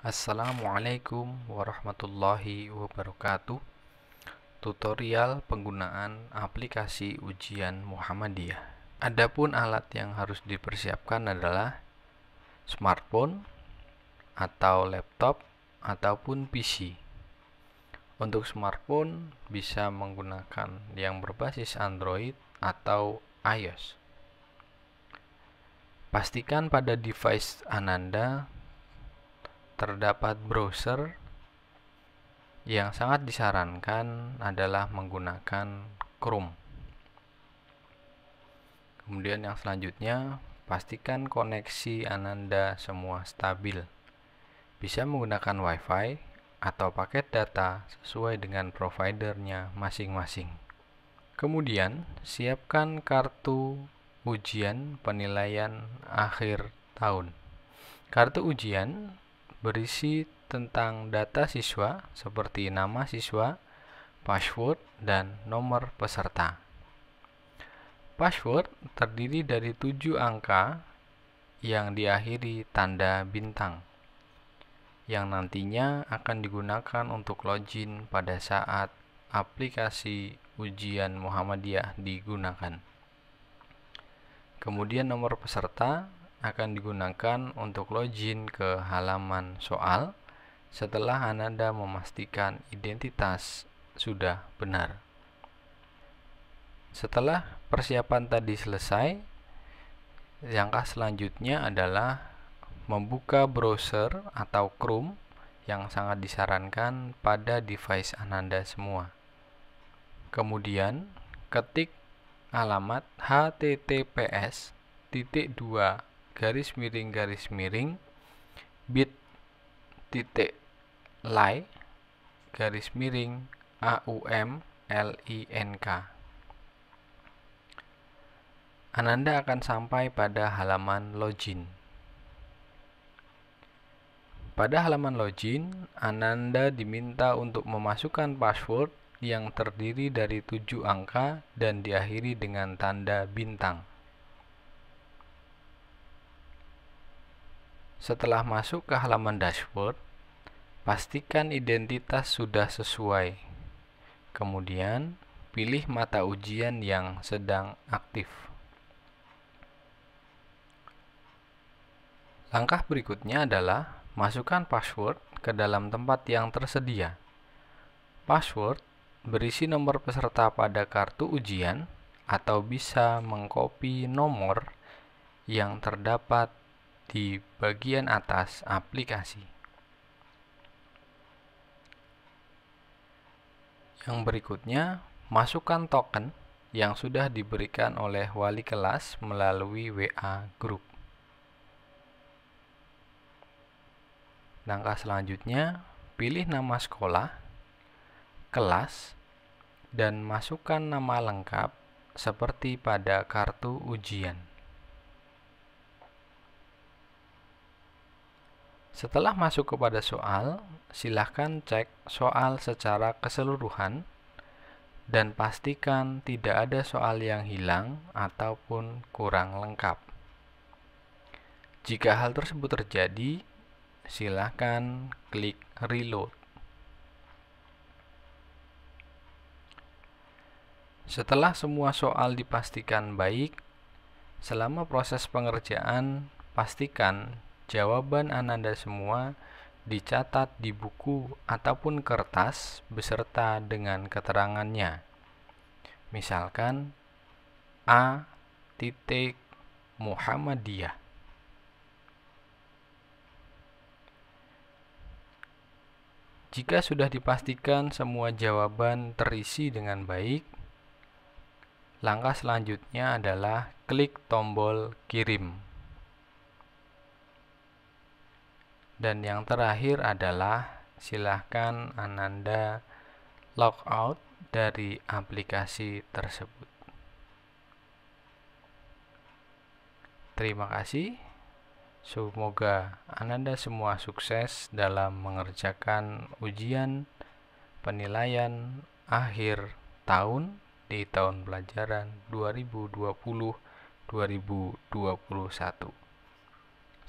Assalamualaikum warahmatullahi wabarakatuh Tutorial penggunaan aplikasi ujian Muhammadiyah Adapun alat yang harus dipersiapkan adalah smartphone atau laptop ataupun PC Untuk smartphone bisa menggunakan yang berbasis Android atau iOS Pastikan pada device Ananda terdapat browser yang sangat disarankan adalah menggunakan Chrome. Kemudian yang selanjutnya, pastikan koneksi Ananda semua stabil. Bisa menggunakan WiFi atau paket data sesuai dengan providernya masing-masing. Kemudian, siapkan kartu ujian penilaian akhir tahun. Kartu ujian berisi tentang data siswa seperti nama siswa, password, dan nomor peserta. Password terdiri dari tujuh angka yang diakhiri tanda bintang yang nantinya akan digunakan untuk login pada saat aplikasi ujian Muhammadiyah digunakan. Kemudian nomor peserta akan digunakan untuk login ke halaman soal setelah Ananda memastikan identitas sudah benar. Setelah persiapan tadi selesai, langkah selanjutnya adalah membuka browser atau Chrome yang sangat disarankan pada device Ananda semua. Kemudian, ketik alamat https garis miring garis miring bit titik lay garis miring AUM LINK Ananda akan sampai pada halaman login. Pada halaman login, Ananda diminta untuk memasukkan password yang terdiri dari tujuh angka dan diakhiri dengan tanda bintang. Setelah masuk ke halaman dashboard, pastikan identitas sudah sesuai. Kemudian, pilih mata ujian yang sedang aktif. Langkah berikutnya adalah masukkan password ke dalam tempat yang tersedia. Password berisi nomor peserta pada kartu ujian atau bisa mengcopy nomor yang terdapat di bagian atas aplikasi. Yang berikutnya, masukkan token yang sudah diberikan oleh wali kelas melalui WA group. Langkah selanjutnya, pilih nama sekolah, kelas, dan masukkan nama lengkap seperti pada kartu ujian. Setelah masuk kepada soal, silahkan cek soal secara keseluruhan dan pastikan tidak ada soal yang hilang ataupun kurang lengkap. Jika hal tersebut terjadi, silahkan klik reload. Setelah semua soal dipastikan baik, selama proses pengerjaan, pastikan Jawaban Ananda semua dicatat di buku ataupun kertas beserta dengan keterangannya. Misalkan A titik Muhammadiyah. Jika sudah dipastikan semua jawaban terisi dengan baik, langkah selanjutnya adalah klik tombol kirim. Dan yang terakhir adalah silahkan Ananda logout dari aplikasi tersebut. Terima kasih. Semoga Ananda semua sukses dalam mengerjakan ujian penilaian akhir tahun di tahun pelajaran 2020-2021.